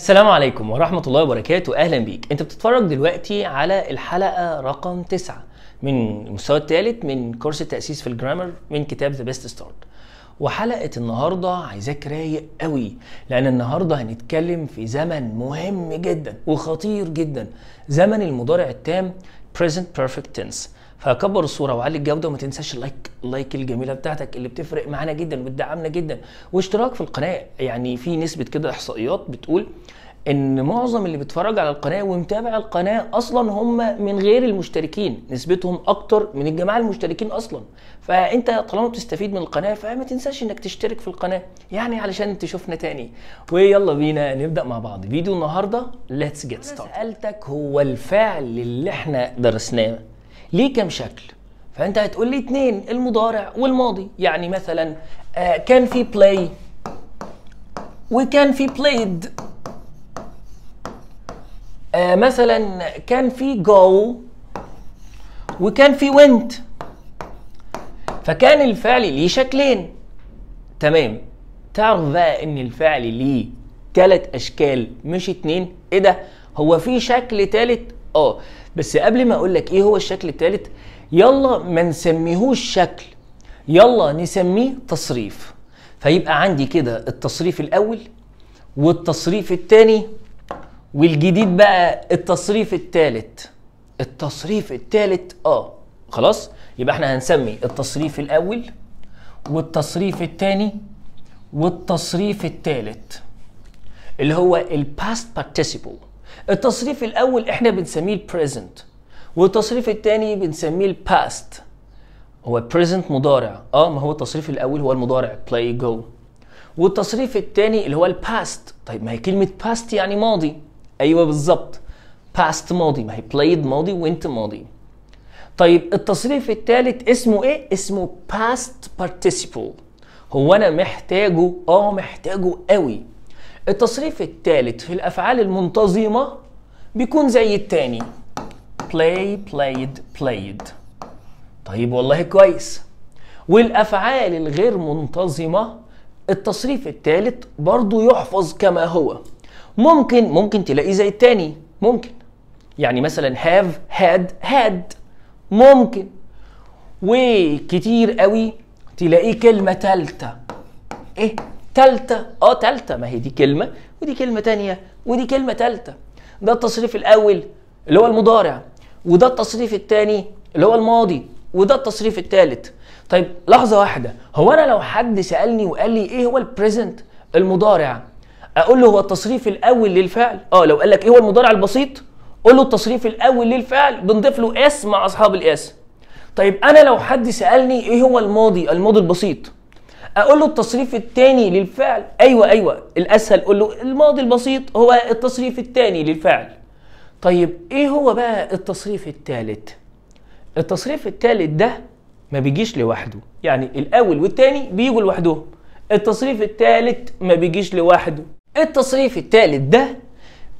السلام عليكم ورحمة الله وبركاته أهلا بيك أنت بتتفرج دلوقتي على الحلقة رقم تسعة من المستوى الثالث من كورس التأسيس في الجرامر من كتاب ذا بيست ستارت وحلقة النهاردة عايزاك رايق قوي لأن النهاردة هنتكلم في زمن مهم جدا وخطير جدا زمن المضارع التام present perfect tense فكبر الصوره وعلي الجوده وما تنساش اللايك اللايك الجميله بتاعتك اللي بتفرق معانا جدا وبتدعمنا جدا واشتراك في القناه يعني في نسبه كده احصائيات بتقول ان معظم اللي بيتفرج على القناه ومتابع القناه اصلا هم من غير المشتركين نسبتهم اكتر من الجماعه المشتركين اصلا فانت طالما بتستفيد من القناه فما تنساش انك تشترك في القناه يعني علشان تشوفنا تاني ويلا بينا نبدا مع بعض فيديو النهارده ليتس جيت ستارت سالتك هو الفعل اللي احنا درسناه ليه كام شكل فانت هتقول لي اتنين المضارع والماضي يعني مثلا آه كان في بلاي وكان في بلايد آه مثلا كان في جو وكان في went فكان الفعل ليه شكلين تمام تعرف بقى ان الفعل ليه تلات اشكال مش اتنين ايه ده هو في شكل تالت اه بس قبل ما اقول لك ايه هو الشكل الثالث يلا ما نسميهوش شكل يلا نسميه تصريف فيبقى عندي كده التصريف الاول والتصريف الثاني والجديد بقى التصريف الثالث التصريف الثالث اه خلاص يبقى احنا هنسمي التصريف الاول والتصريف الثاني والتصريف الثالث اللي هو الباست participle التصريف الاول احنا بنسميه present والتصريف الثاني بنسميه الباست هو present مضارع اه ما هو التصريف الاول هو المضارع play go والتصريف الثاني اللي هو الباست طيب ما هي كلمه past يعني ماضي ايوه بالظبط past ماضي ما هي played ماضي وانت ماضي طيب التصريف الثالث اسمه ايه اسمه past participle هو انا محتاجه اه محتاجه قوي التصريف الثالث في الافعال المنتظمه بيكون زي التاني play played played طيب والله كويس والافعال الغير منتظمه التصريف الثالث برضو يحفظ كما هو ممكن ممكن تلاقيه زي التاني ممكن يعني مثلا have had had ممكن وكتير قوي تلاقيه كلمه ثالثه ايه تالتة اه تالتة ما هي دي كلمة ودي كلمة تانية ودي كلمة تالتة ده التصريف الأول اللي هو المضارع وده التصريف الثاني اللي هو الماضي وده التصريف الثالث طيب لحظة واحدة هو أنا لو حد سألني وقال لي إيه هو البريزنت المضارع أقول له هو التصريف الأول للفعل اه لو قال لك إيه هو المضارع البسيط قول له التصريف الأول للفعل بنضيف له اس مع أصحاب الاس طيب أنا لو حد سألني إيه هو الماضي الماضي البسيط اقول له التصريف الثاني للفعل ايوه ايوه الاسهل اقول له الماضي البسيط هو التصريف الثاني للفعل طيب ايه هو بقى التصريف الثالث التصريف الثالث ده ما بيجيش لوحده يعني الاول والثاني بيجوا لوحدهم التصريف الثالث ما بيجيش لوحده التصريف الثالث ده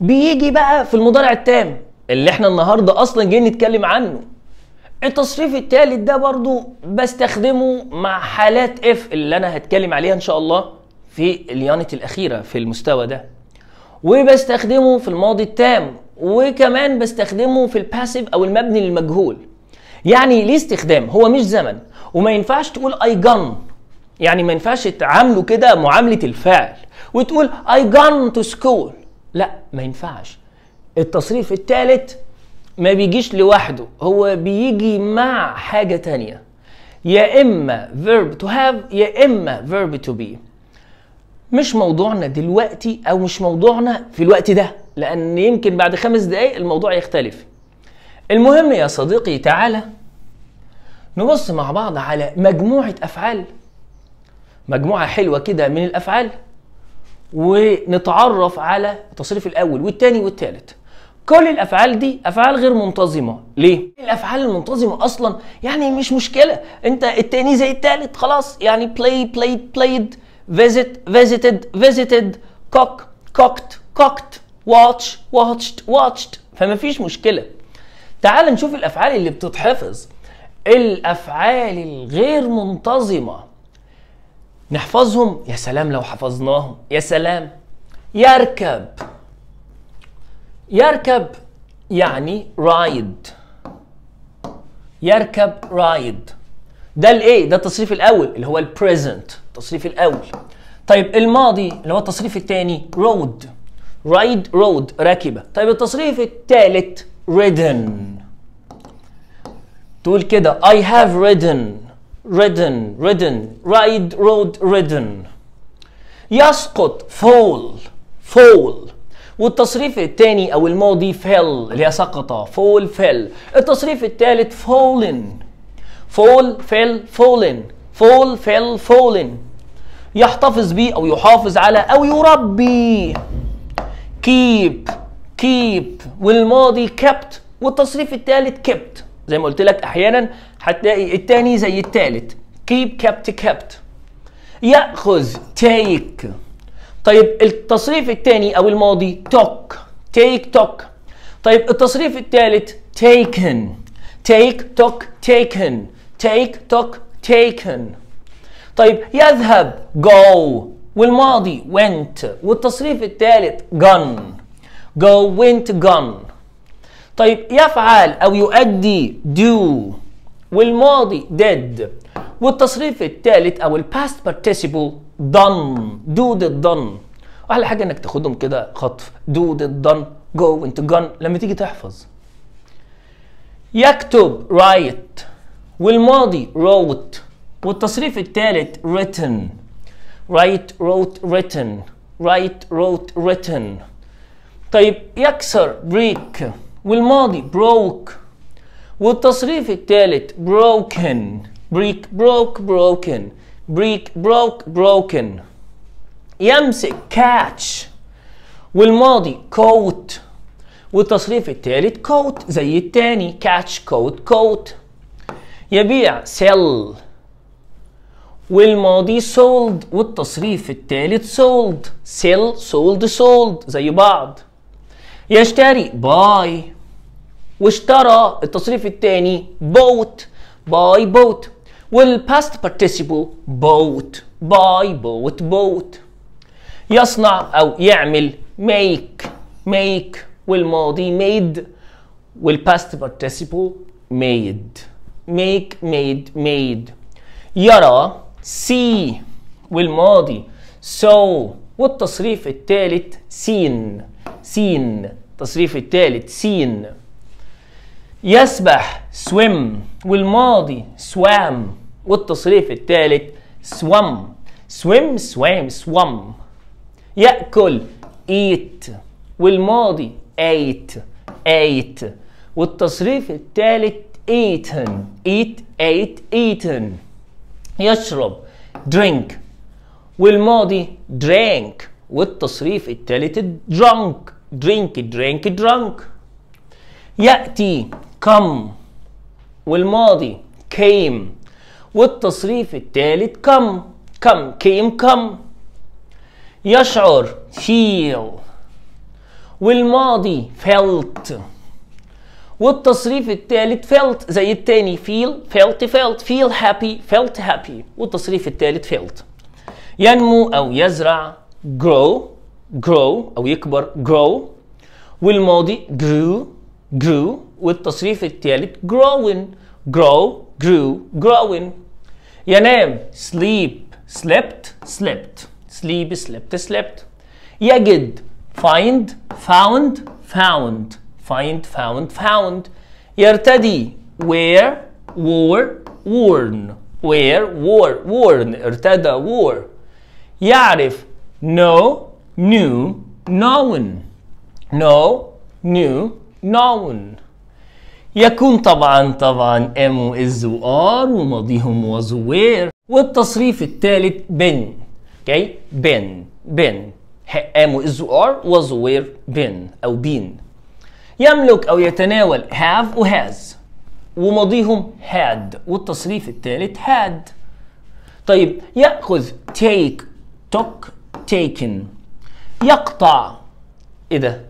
بيجي بقى في المضارع التام اللي احنا النهارده اصلا جايين نتكلم عنه التصريف التالت ده برضو بستخدمه مع حالات اف اللي انا هتكلم عليها ان شاء الله في اليونت الاخيره في المستوى ده وبستخدمه في الماضي التام وكمان بستخدمه في الباسيف او المبني للمجهول يعني ليه استخدام هو مش زمن وما ينفعش تقول اي جن يعني ما ينفعش تعامله كده معامله الفعل وتقول اي جن تو سكول لا ما ينفعش التصريف الثالث ما بيجيش لوحده هو بيجي مع حاجة تانية يا إما verb to have يا إما verb to be مش موضوعنا دلوقتي أو مش موضوعنا في الوقت ده لأن يمكن بعد خمس دقايق الموضوع يختلف المهم يا صديقي تعالى نبص مع بعض على مجموعة أفعال مجموعة حلوة كده من الأفعال ونتعرف على التصريف الأول والتاني والتالت كل الافعال دي افعال غير منتظمه ليه الافعال المنتظمه اصلا يعني مش مشكله انت التاني زي التالت خلاص يعني بلاي بلاي played فيزيت فيزيتد فيزيتد كوك كوكت كوكت واتش watched واتشت فما فيش مشكله تعال نشوف الافعال اللي بتتحفظ الافعال الغير منتظمه نحفظهم يا سلام لو حفظناهم يا سلام يركب يركب يعني رايد يركب رايد ده الايه ده التصريف الاول اللي هو البريزنت التصريف الاول طيب الماضي اللي هو التصريف الثاني رود رايد رود راكبه طيب التصريف الثالث ridden تقول كده I have ridden ridden ridden ride road ridden يسقط fall fall والتصريف الثاني او الماضي fell اللي هي سقط فول fell التصريف الثالث fallen فول fell fallen فول fell fallen يحتفظ بيه او يحافظ على او يربي keep keep والماضي kept والتصريف الثالث kept زي ما قلت لك احيانا هتلاقي الثاني زي الثالث keep kept kept ياخذ take طيب التصريف الثاني او الماضي توك تيك توك طيب التصريف الثالث تيكن تيك توك تيكن تيك توك تيكن طيب يذهب جو والماضي went والتصريف الثالث gone go went gone طيب يفعل او يؤدي do والماضي did والتصريف الثالث او الباست participle دن دود الدن احلى حاجه انك تاخدهم كده خطف دود الدن جو انت جن لما تيجي تحفظ يكتب رايت والماضي روت والتصريف الثالث written write wrote written write wrote written طيب يكسر بريك والماضي broke والتصريف الثالث broken بريك بروك broken بريك بروك بروكن يمسك كاتش والماضي كوت والتصريف الثالث كوت زي الثاني كاتش كوت كوت يبيع سيل والماضي سولد والتصريف الثالث سولد سيل سولد سولد زي بعض يشتري باي واشترى التصريف الثاني بوت باي بوت والباست participle bought باي bought bought يصنع أو يعمل make make والماضي made والباست participle made make made made يرى see والماضي so والتصريف الثالث seen seen التصريف الثالث seen يسبح swim والماضي swam والتصريف الثالث swam swim swam swam يأكل eat والماضي ate ate والتصريف الثالث eaten eat ate eaten يشرب drink والماضي drank والتصريف الثالث drunk drink drink drunk يأتي come والماضي came والتصريف الثالث كم كم كيم كم يشعر feel والماضي felt والتصريف الثالث felt زي الثاني feel felt felt feel happy felt happy والتصريف الثالث felt ينمو أو يزرع grow grow أو يكبر grow والماضي grew grew والتصريف الثالث growing grow grew growing یعنی sleep slept slept sleep slept slept یجد find found found find found found یرتدی wear wore worn wear wore worn ارتدى wore يعرف know knew known know knew known يكون طبعا طبعا ام واز وار وماضيهم was وير والتصريف الثالث بن اوكي بن بن ام واز وار was وير بن او بين يملك او يتناول هاف وهاز وماضيهم هاد والتصريف الثالث هاد طيب ياخذ تيك توك تيكن يقطع ايه ده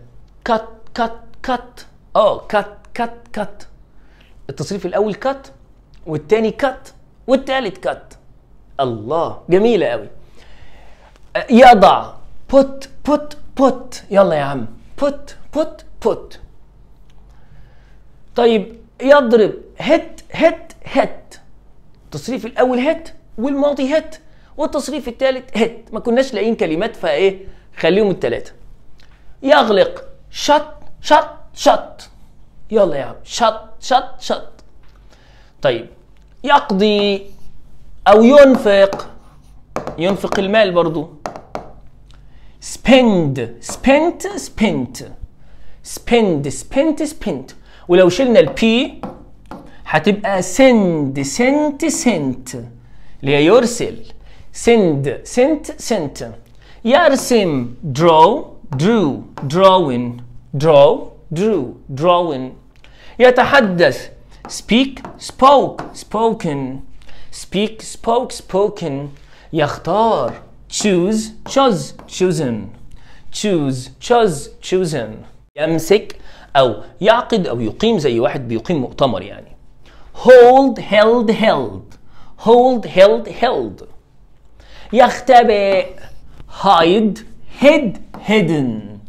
كت كت كت اه كت كات كات التصريف الاول كات والثاني كات والثالث كات الله جميله قوي يضع بوت بوت بوت يلا يا عم بوت بوت بوت طيب يضرب هت هت هت التصريف الاول هت والماضي هت والتصريف الثالث هت ما كناش لاقيين كلمات فايه خليهم الثلاثه يغلق شط شط شط يلا يا عم شط شط شط طيب يقضي أو ينفق ينفق المال برضو spend spent spent spend spent spent ولو شلنا البي هتبقى send sent sent اللي هي يرسل send sent sent يرسم draw drew drawing draw drew drawing يتحدث speak spoke spoken speak spoke spoken يختار choose chose chosen choose chose chosen يمسك أو يعقد أو يقيم زي واحد بيقيم مؤتمر يعني hold held held hold held held يختبئ hide hid hidden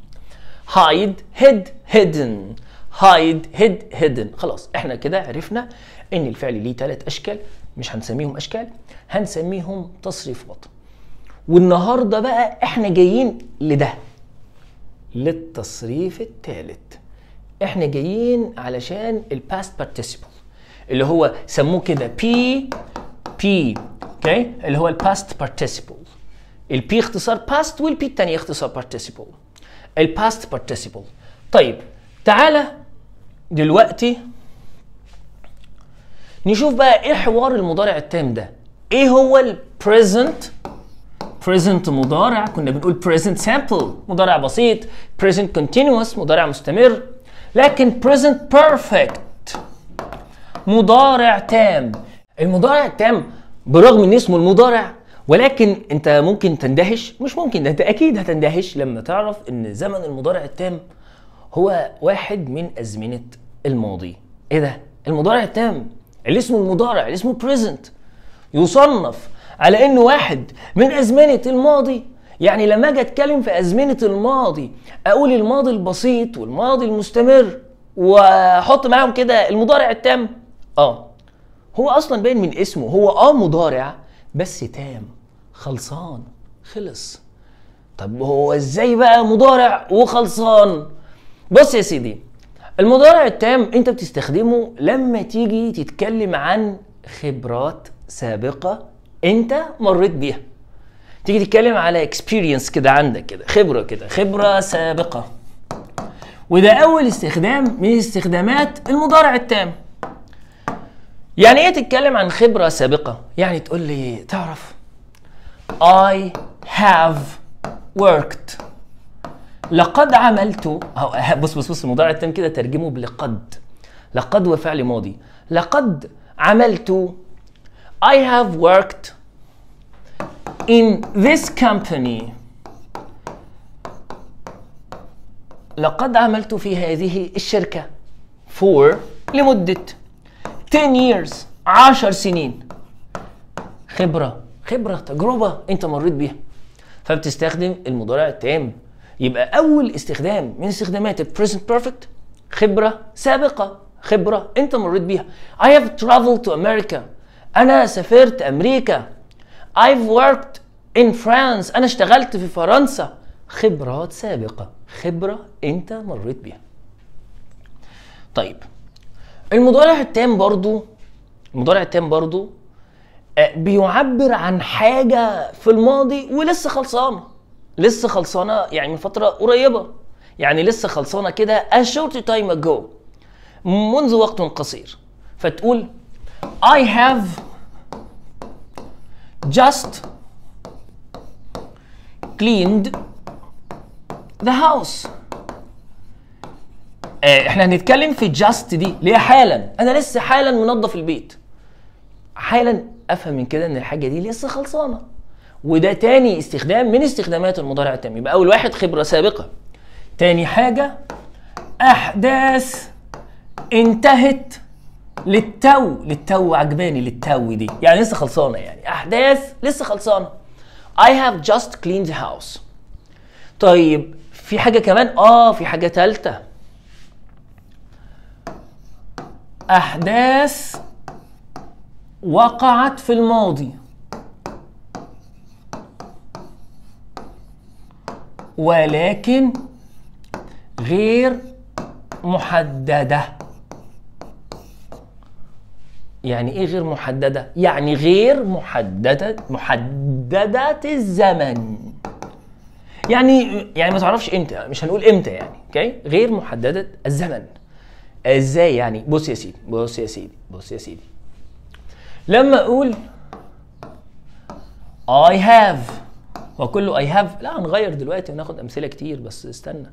hide hid hidden هايد هيد هيدن خلاص احنا كده عرفنا ان الفعل ليه ثلاث اشكال مش هنسميهم اشكال هنسميهم تصريفات والنهارده بقى احنا جايين لده للتصريف الثالث احنا جايين علشان الباست بارتيسيبل اللي هو سموه كده بي بي اوكي اللي هو الباست بارتيسيبل البي اختصار باست والبي الثانيه اختصار بارتيسيبل الباست بارتيسيبل طيب تعالى دلوقتي نشوف بقى ايه حوار المضارع التام ده ايه هو البريزنت present مضارع كنا بنقول present سامبل مضارع بسيط present continuous مضارع مستمر لكن present perfect مضارع تام المضارع التام برغم ان اسمه المضارع ولكن انت ممكن تندهش مش ممكن انت اكيد هتندهش لما تعرف ان زمن المضارع التام هو واحد من ازمنه الماضي ايه ده المضارع التام اللي اسمه المضارع اللي اسمه بريزنت يصنف على انه واحد من ازمنه الماضي يعني لما اجي اتكلم في ازمنه الماضي اقول الماضي البسيط والماضي المستمر واحط معاهم كده المضارع التام اه هو اصلا باين من اسمه هو اه مضارع بس تام خلصان خلص طب هو ازاي بقى مضارع وخلصان بص يا سيدي المضارع التام انت بتستخدمه لما تيجي تتكلم عن خبرات سابقه انت مريت بيها تيجي تتكلم على اكسبيرينس كده عندك كده خبره كده خبره سابقه وده اول استخدام من استخدامات المضارع التام يعني ايه تتكلم عن خبره سابقه يعني تقول لي تعرف I have worked لقد عملت بص بص بص المضارع التام كده ترجمه بلقد لقد وفعل ماضي لقد عملت I have worked in this company لقد عملت في هذه الشركة for لمدة 10 years 10 سنين خبرة خبرة تجربة أنت مريت بيها فبتستخدم المضارع التام يبقى اول استخدام من استخدامات البريزنت بيرفكت خبره سابقه خبره انت مريت بيها I have traveled to America انا سافرت امريكا I've worked in France انا اشتغلت في فرنسا خبرات سابقه خبره انت مريت بيها طيب المضارع التام برضو المضارع التام برضو آه، بيعبر عن حاجه في الماضي ولسه خلصانه لسه خلصانه يعني من فتره قريبه يعني لسه خلصانه كده a short time ago منذ وقت قصير فتقول I have just cleaned the house آه، احنا هنتكلم في just دي ليه حالا انا لسه حالا منظف البيت حالا افهم من كده ان الحاجه دي لسه خلصانه وده تاني استخدام من استخدامات المضارع التام يبقى اول واحد خبره سابقه تاني حاجه احداث انتهت للتو للتو عجباني للتو دي يعني لسه خلصانه يعني احداث لسه خلصانه I have just cleaned the house طيب في حاجه كمان اه في حاجه ثالثه احداث وقعت في الماضي ولكن غير محددة يعني ايه غير محددة؟ يعني غير محددة محددة الزمن يعني يعني ما تعرفش امتى مش هنقول امتى يعني اوكي غير محددة الزمن ازاي يعني بص يا سيدي بص يا سيدي بص يا سيدي لما اقول I have واقول له اي هاف لا هنغير دلوقتي وناخد امثله كتير بس استنى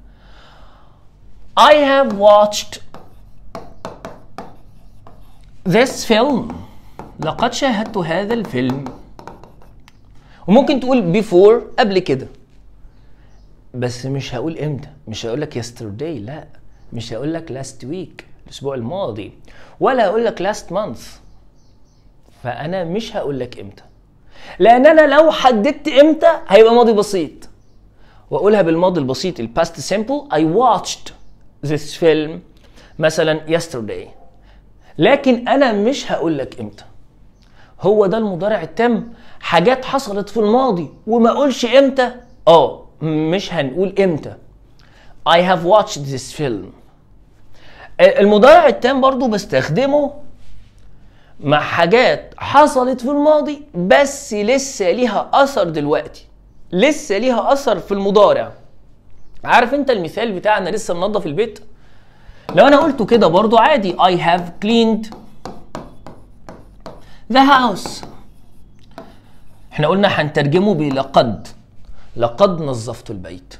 I have watched this film لقد شاهدت هذا الفيلم وممكن تقول before قبل كده بس مش هقول امتى مش هقول لك yesterday لا مش هقول لك last week الاسبوع الماضي ولا هقول لك last month فانا مش هقول لك امتى لان انا لو حددت امتى هيبقى ماضي بسيط واقولها بالماضي البسيط الباست سيمبل I watched this film مثلا yesterday لكن انا مش هقول لك امتى هو ده المضارع التام حاجات حصلت في الماضي وما اقولش امتى اه مش هنقول امتى I have watched this film المضارع التام برضو بستخدمه مع حاجات حصلت في الماضي بس لسه ليها اثر دلوقتي لسه ليها اثر في المضارع عارف انت المثال بتاعنا لسه منظف البيت لو انا قلته كده برضو عادي I have cleaned the house احنا قلنا هنترجمه بلقد لقد نظفت البيت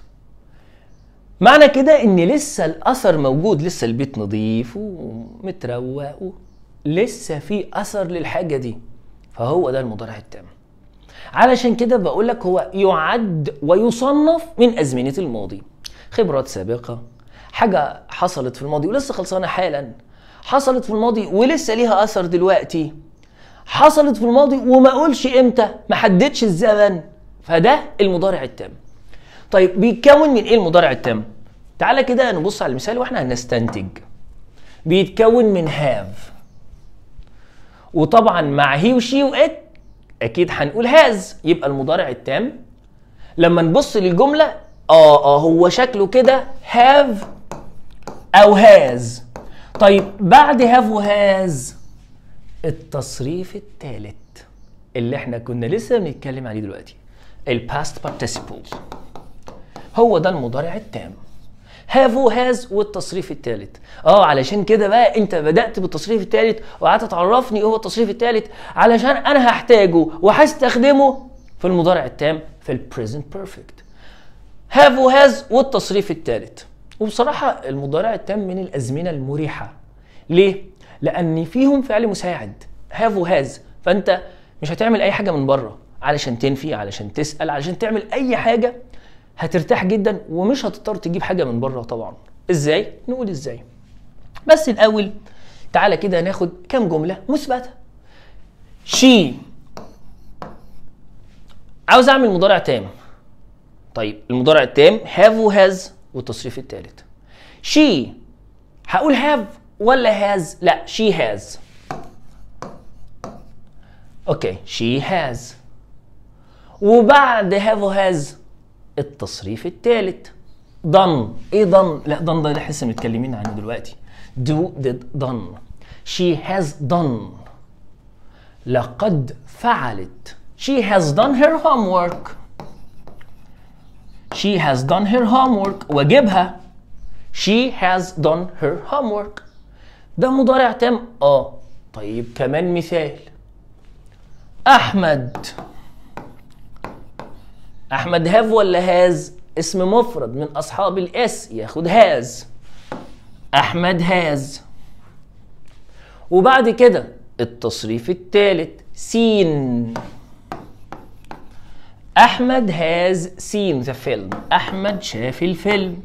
معنى كده ان لسه الاثر موجود لسه البيت نظيف ومتروق لسه في اثر للحاجه دي فهو ده المضارع التام علشان كده بقول لك هو يعد ويصنف من ازمنه الماضي خبرات سابقه حاجه حصلت في الماضي ولسه خلصانه حالا حصلت في الماضي ولسه ليها اثر دلوقتي حصلت في الماضي وما اقولش امتى ما حددش الزمن فده المضارع التام طيب بيتكون من ايه المضارع التام تعالى كده نبص على المثال واحنا هنستنتج بيتكون من هاف وطبعا مع هي وشي وات اكيد هنقول هاز يبقى المضارع التام لما نبص للجمله اه اه هو شكله كده هاف او هاز طيب بعد هاف وهاز التصريف الثالث اللي احنا كنا لسه بنتكلم عليه دلوقتي الباست participle هو ده المضارع التام هافو هاز والتصريف الثالث اه علشان كده بقى انت بدات بالتصريف الثالث وقعدت تعرفني ايه هو التصريف الثالث علشان انا هحتاجه وهستخدمه في المضارع التام في البريزنت بيرفكت هاف وهاز والتصريف الثالث وبصراحه المضارع التام من الازمنه المريحه ليه لان فيهم فعل مساعد هاف وهاز فانت مش هتعمل اي حاجه من بره علشان تنفي علشان تسال علشان تعمل اي حاجه هترتاح جدا ومش هتضطر تجيب حاجه من بره طبعا ازاي نقول ازاي بس الاول تعالى كده ناخد كام جمله مثبته شي عاوز اعمل مضارع تام طيب المضارع التام هاف وهاز والتصريف الثالث شي هقول هاف ولا هاز لا شي هاز اوكي شي هاز وبعد هاف وهاز التصريف الثالث ضن ايه ضن لا ضن ده احنا متكلمين عنه دلوقتي دو did done she has done لقد فعلت she has done her homework she has done her homework واجبها she has done her homework ده مضارع تام اه طيب كمان مثال احمد احمد هاف ولا هاز اسم مفرد من اصحاب الاس ياخد هاز احمد هاز وبعد كده التصريف الثالث سين احمد هاز سين ذا فيلم احمد شاف الفيلم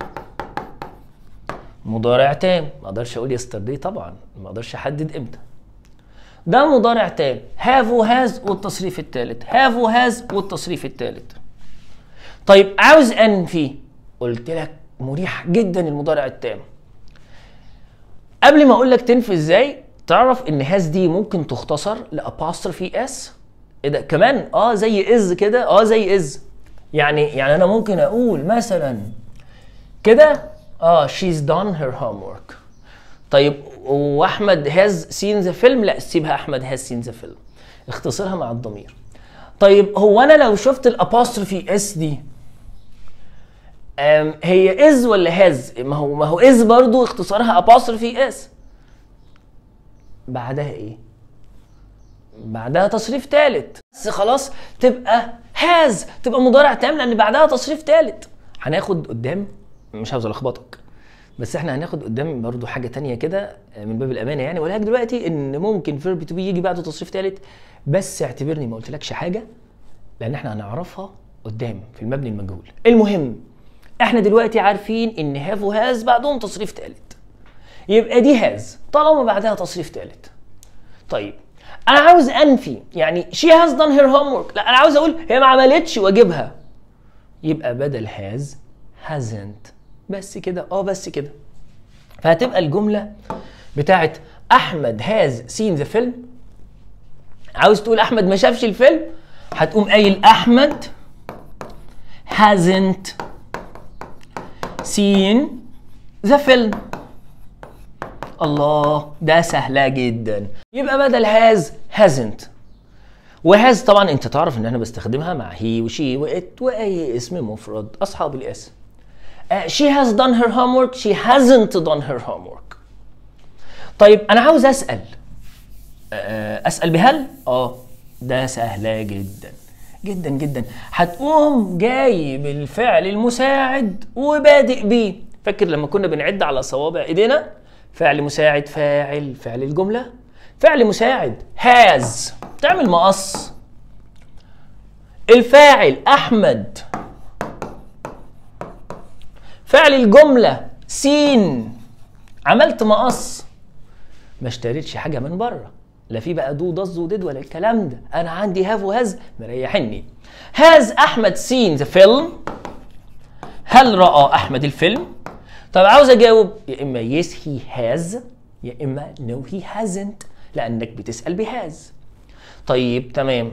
مضارع تام ما اقدرش اقول يسترداي طبعا ما اقدرش احدد امتى ده مضارع تام هاف وهاز والتصريف الثالث هاف وهاز والتصريف الثالث طيب عاوز انفي قلت لك مريح جدا المضارع التام قبل ما اقول لك تنفي ازاي تعرف ان هاز دي ممكن تختصر لاباستروفي اس ايه ده كمان اه زي از كده اه زي از يعني يعني انا ممكن اقول مثلا كده اه she's done her homework طيب واحمد هاز سين ذا فيلم لا سيبها احمد هاز سين ذا فيلم اختصرها مع الضمير طيب هو انا لو شفت الاباستروفي اس دي هي از ولا هاز ما هو ما هو از برضو اختصارها في اس بعدها ايه بعدها تصريف ثالث بس خلاص تبقى هاز تبقى مضارع تام لان بعدها تصريف ثالث هناخد قدام مش عاوز الخبطك بس احنا هناخد قدام برضو حاجه تانية كده أه، من باب الامانه يعني ولكن دلوقتي ان ممكن فيرب تو بي يجي بعده تصريف ثالث بس اعتبرني ما قلتلكش حاجه لان احنا هنعرفها قدام في المبني المجهول المهم احنا دلوقتي عارفين ان هاف وهاز بعدهم تصريف ثالث يبقى دي هاز طالما بعدها تصريف ثالث طيب انا عاوز انفي يعني شي هاز دان هير هوم ورك لا انا عاوز اقول هي ما عملتش واجبها يبقى بدل هاز هازنت بس كده اه بس كده فهتبقى الجمله بتاعت احمد هاز سين ذا فيلم عاوز تقول احمد ما شافش الفيلم هتقوم قايل احمد هازنت seen the film الله ده سهله جدا يبقى بدل هاز هازنت وهاز طبعا انت تعرف ان انا بستخدمها مع هي وشي وات واي اسم مفرد اصحاب الاسم هاز uh, she has done her homework she hasn't done her homework طيب انا عاوز اسال اسال بهل اه ده سهله جدا جدا جدا هتقوم جاي بالفعل المساعد وبادئ بيه فاكر لما كنا بنعد على صوابع ايدينا فعل مساعد فاعل فعل الجمله فعل مساعد هاز تعمل مقص الفاعل احمد فعل الجمله سين عملت مقص ما اشتريتش حاجه من بره لا في بقى دو ضز ودد ولا الكلام ده انا عندي هاف وهاز مريحني هاز احمد سين ذا فيلم هل راى احمد الفيلم طب عاوز اجاوب يا اما يس هي هاز يا اما نو هي هازنت لانك بتسال بهاز طيب تمام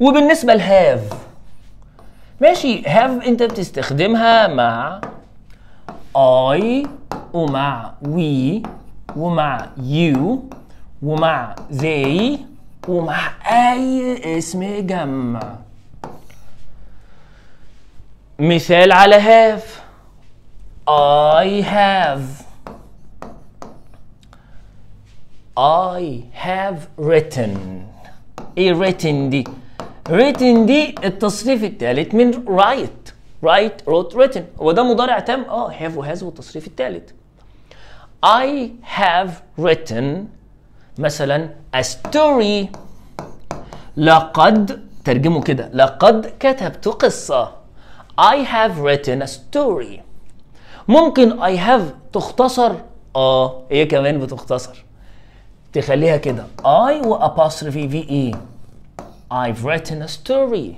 وبالنسبه لهاف ماشي هاف انت بتستخدمها مع اي ومع وي ومع يو ومع they ومع اي اسم جمع مثال على have I have I have written ايه written دي written دي التصريف الثالث من write write wrote written هو ده مضارع تام اه have و has والتصريف الثالث I have written مثلا a story لقد ترجمه كده لقد كتبت قصة I have written a story ممكن I have تختصر اه هي كمان بتختصر تخليها كده I و apostrophe VE I've written a story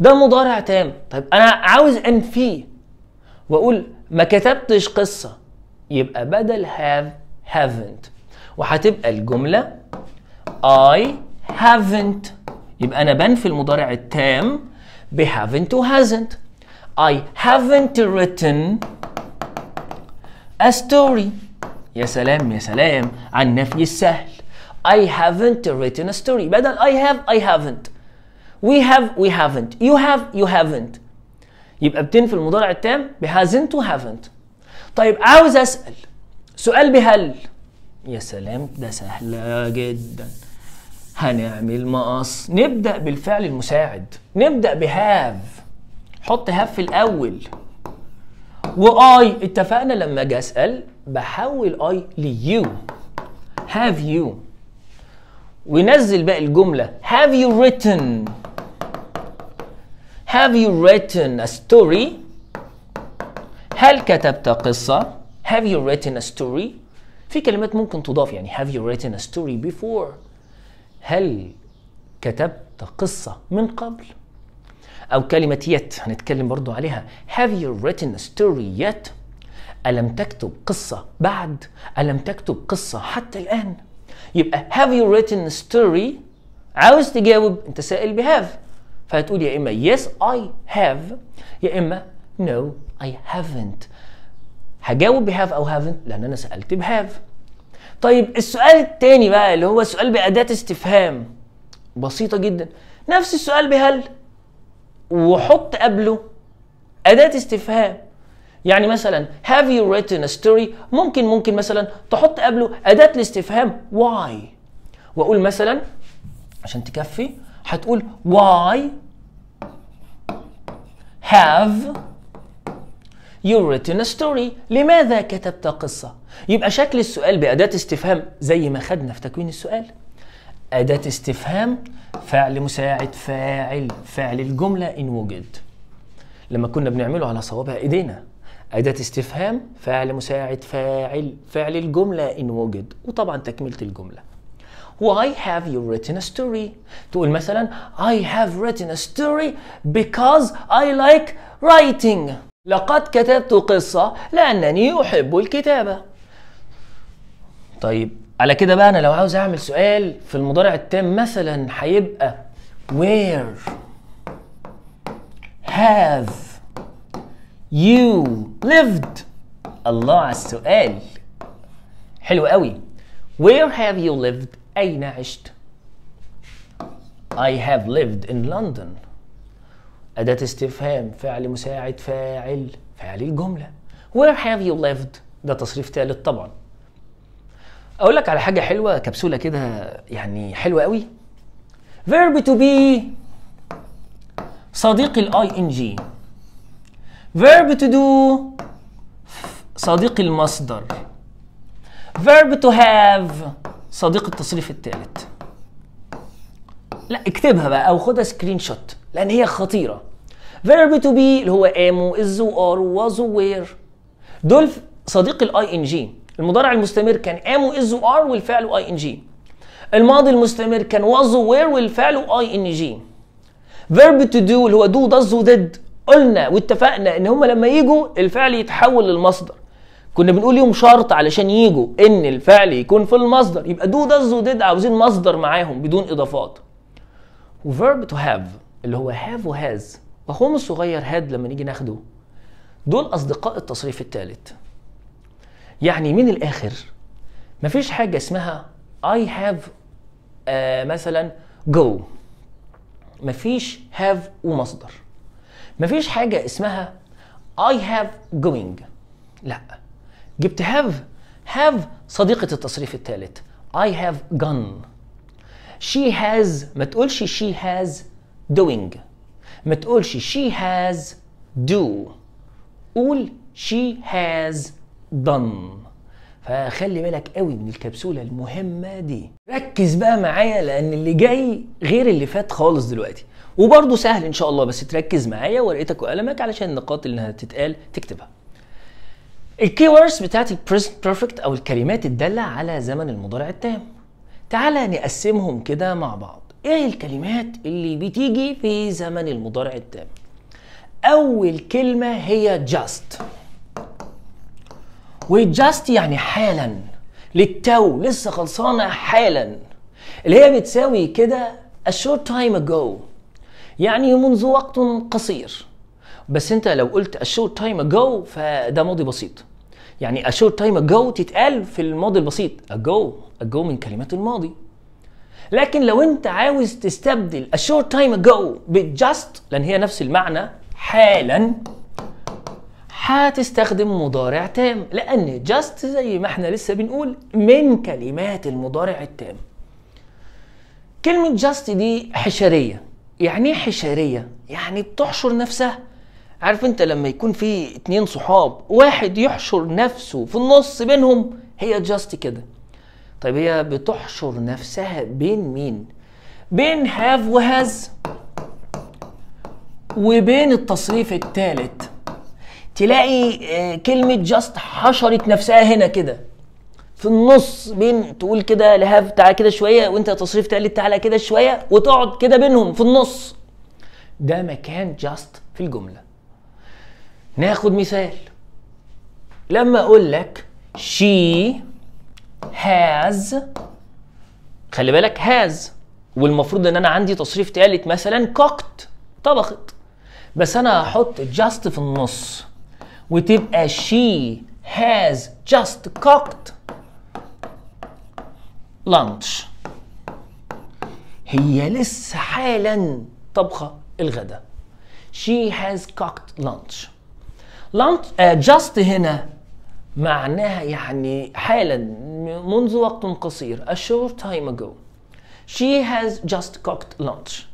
ده مضارع تام طيب انا عاوز أنفي واقول ما كتبتش قصة يبقى بدل have haven't وهتبقى الجمله I haven't يبقى انا بنفي المضارع التام ب haven't و hasn't I haven't written a story يا سلام يا سلام عن النفي السهل I haven't written a story بدل I have I haven't we have we haven't you have you haven't يبقى بتنفي المضارع التام ب hasn't و haven't طيب عاوز اسال سؤال بهل يا سلام ده سهلة جدا هنعمل مقص نبدأ بالفعل المساعد نبدأ بهاف حط هاف في الأول واي اتفقنا لما اجي اسال بحول اي ليو هاف يو ونزل بقى الجمله هاف يو written هاف يو written a story هل كتبت قصه هاف يو written a story في كلمات ممكن تضاف يعني have you written a story before هل كتبت قصة من قبل أو كلمة yet هنتكلم برضو عليها have you written a story yet ألم تكتب قصة بعد ألم تكتب قصة حتى الآن يبقى have you written a story عاوز تجاوب أنت سائل have فهتقول يا إما yes I have يا إما no I haven't هجاوب بهاف او هافنت لان انا سالت بهاف طيب السؤال الثاني بقى اللي هو سؤال بأداة استفهام بسيطة جدا نفس السؤال بهل وحط قبله أداة استفهام يعني مثلا have you written a story ممكن ممكن مثلا تحط قبله أداة الاستفهام why وأقول مثلا عشان تكفي هتقول why have You written a story لماذا كتبت قصة؟ يبقى شكل السؤال بأداة استفهام زي ما خدنا في تكوين السؤال أداة استفهام فعل مساعد فاعل فعل الجملة إن وجد لما كنا بنعمله على صوابع إيدينا أداة استفهام فعل مساعد فاعل فعل الجملة إن وجد وطبعا تكملة الجملة Why have you written a story? تقول مثلا I have written a story because I like writing لقد كتبت قصة لأنني أحب الكتابة طيب على كده بقى أنا لو عاوز أعمل سؤال في المضارع التام مثلا هيبقى where have you lived الله على السؤال حلو قوي where have you lived أين عشت I have lived in London أداة استفهام فعل مساعد فاعل فعل الجملة Where have you lived؟ ده تصريف ثالث طبعا أقول لك على حاجة حلوة كبسولة كده يعني حلوة قوي verb to be صديق الـ ING verb to do صديق المصدر verb to have صديق التصريف الثالث لا اكتبها بقى او خدها سكرين شوت لان هي خطيره فيرب تو بي اللي هو امو از وار واز وير دول صديق الاي ان جي المضارع المستمر كان امو از وار والفعل اي ان جي الماضي المستمر كان واز وير والفعل اي ان جي فيرب تو دو اللي هو دو داز وديد قلنا واتفقنا ان هما لما يجوا الفعل يتحول للمصدر كنا بنقول لهم شرط علشان يجوا ان الفعل يكون في المصدر يبقى دو داز وديد عاوزين مصدر معاهم بدون اضافات وفيرب تو هاف اللي هو هاف وهاز واخوهم الصغير هاد لما نيجي ناخده دول اصدقاء التصريف الثالث يعني من الاخر مفيش حاجه اسمها اي آه، هاف مثلا جو مفيش هاف ومصدر مفيش حاجه اسمها اي هاف جوينج لا جبت هاف هاف صديقه التصريف الثالث I have gone شي هاز ما تقولش شي هاز doing ما تقولش شي هاز do قول شي هاز done فخلي بالك قوي من الكبسوله المهمه دي ركز بقى معايا لان اللي جاي غير اللي فات خالص دلوقتي وبرضه سهل ان شاء الله بس تركز معايا ورقتك وقلمك علشان النقاط اللي هتتقال تكتبها الكي ووردز بتاعت البريزنت بيرفكت او الكلمات الداله على زمن المضارع التام تعالى نقسمهم كده مع بعض ايه الكلمات اللي بتيجي في زمن المضارع التام اول كلمه هي just وجاست يعني حالا للتو لسه خلصانه حالا اللي هي بتساوي كده a short time ago يعني منذ وقت قصير بس انت لو قلت a short time ago فده ماضي بسيط يعني a short time ago تتقال في الماضي البسيط ago ago من كلمة الماضي لكن لو انت عاوز تستبدل a short time ago بجاست لان هي نفس المعنى حالا هتستخدم مضارع تام لان جاست زي ما احنا لسه بنقول من كلمات المضارع التام كلمة جاست دي حشرية يعني ايه حشرية؟ يعني بتحشر نفسها عارف انت لما يكون في اتنين صحاب واحد يحشر نفسه في النص بينهم هي جاست كده طيب هي بتحشر نفسها بين مين؟ بين هاف وهاز وبين التصريف الثالث تلاقي آه، كلمة جاست حشرت نفسها هنا كده في النص بين تقول كده لهاف تعالى كده شوية وانت تصريف تالت تعالى كده شوية وتقعد كده بينهم في النص ده مكان جاست في الجملة ناخد مثال لما اقول لك she has خلي بالك has والمفروض ان انا عندي تصريف ثالث مثلا cooked طبخت بس انا هحط just في النص وتبقى she has just cooked lunch هي لسه حالا طبخه الغداء she has cooked lunch lunch uh, just هنا معناها يعني حالا منذ وقت قصير a short time ago she has just cooked lunch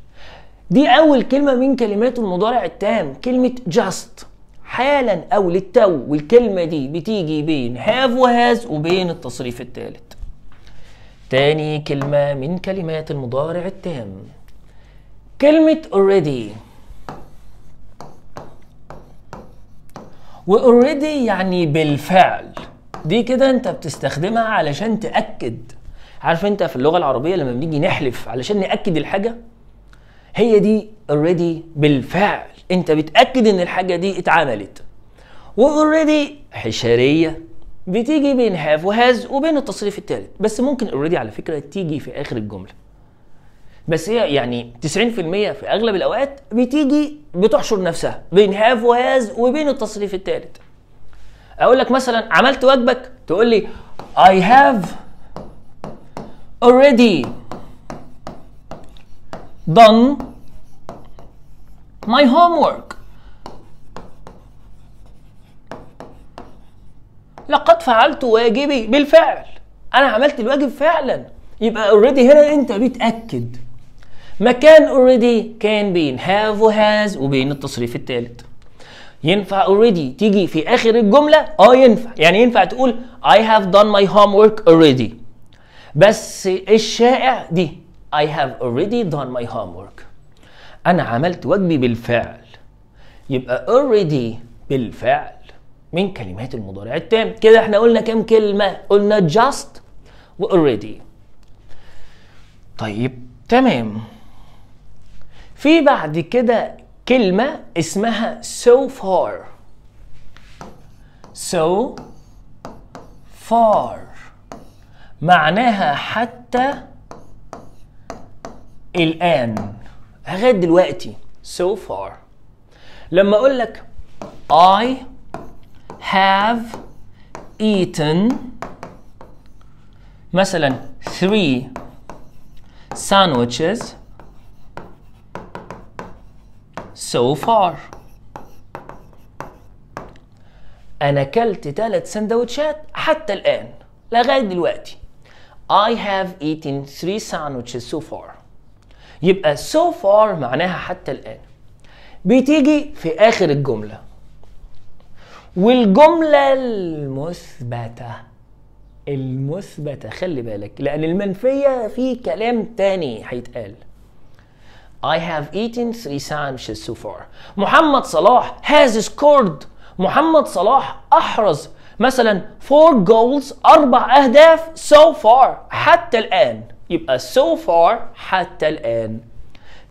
دي أول كلمة من كلمات المضارع التام كلمة just حالا أو للتو والكلمة دي بتيجي بين have و has وبين التصريف الثالث تاني كلمة من كلمات المضارع التام كلمة already و already يعني بالفعل دي كده انت بتستخدمها علشان تاكد عارف انت في اللغه العربيه لما بنيجي نحلف علشان ناكد الحاجه هي دي اوريدي بالفعل انت بتاكد ان الحاجه دي اتعملت واوريدي حشريه بتيجي بين هاف وهاز وبين التصريف الثالث بس ممكن اوريدي على فكره تيجي في اخر الجمله بس هي يعني 90% في اغلب الاوقات بتيجي بتحشر نفسها بين هاف وهاز وبين التصريف الثالث اقول لك مثلا عملت واجبك تقول لي I have already done my homework لقد فعلت واجبي بالفعل انا عملت الواجب فعلا يبقى already هنا انت بتاكد مكان already كان بين و has وبين التصريف الثالث ينفع already تيجي في اخر الجمله اه ينفع يعني ينفع تقول I have done my homework already بس الشائع دي I have already done my homework انا عملت واجبي بالفعل يبقى already بالفعل من كلمات المضارع التام كده احنا قلنا كام كلمه قلنا just و already طيب تمام في بعد كده كلمة اسمها so far so far معناها حتى الآن لغاية دلوقتي so far لما أقول لك I have eaten مثلا three sandwiches so far أنا أكلت ثلاث سندوتشات حتى الآن لغاية دلوقتي I have eaten three sandwiches so far يبقى so far معناها حتى الآن بتيجي في آخر الجملة والجملة المثبتة المثبتة خلي بالك لأن المنفية في كلام تاني هيتقال I have eaten three sandwiches so far محمد صلاح has scored محمد صلاح أحرز مثلا four goals أربع أهداف so far حتى الآن يبقى so far حتى الآن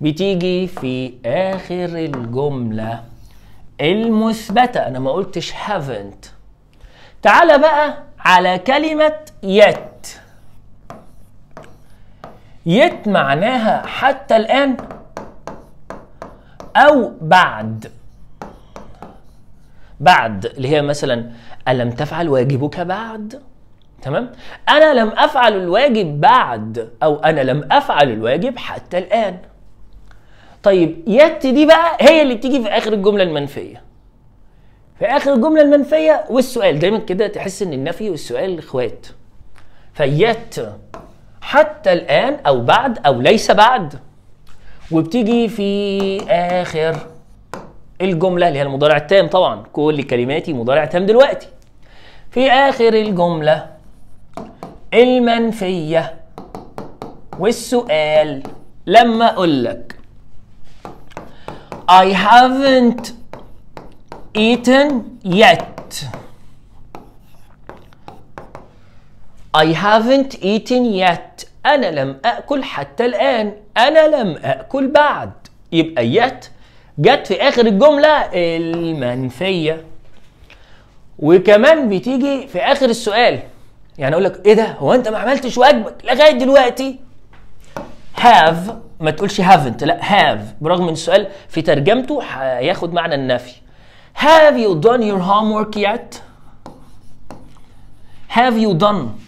بتيجي في آخر الجملة المثبتة أنا ما قلتش haven't تعال بقى على كلمة yet يت معناها حتى الآن أو بعد بعد اللي هي مثلا ألم تفعل واجبك بعد تمام أنا لم أفعل الواجب بعد أو أنا لم أفعل الواجب حتى الآن طيب يت دي بقى هي اللي بتيجي في آخر الجملة المنفية في آخر الجملة المنفية والسؤال دايما كده تحس إن النفي والسؤال إخوات فيت حتى الآن أو بعد أو ليس بعد وبتيجي في اخر الجمله اللي هي المضارع التام طبعا كل كلماتي مضارع تام دلوقتي في اخر الجمله المنفيه والسؤال لما اقول لك I haven't eaten yet I haven't eaten yet أنا لم أكل حتى الآن أنا لم أكل بعد يبقى يت جت في آخر الجملة المنفية وكمان بتيجي في آخر السؤال يعني أقول لك إيه ده هو أنت ما عملتش واجبك لغاية دلوقتي have ما تقولش haven't لا have برغم ان السؤال في ترجمته هياخد معنى النفي have you done your homework yet have you done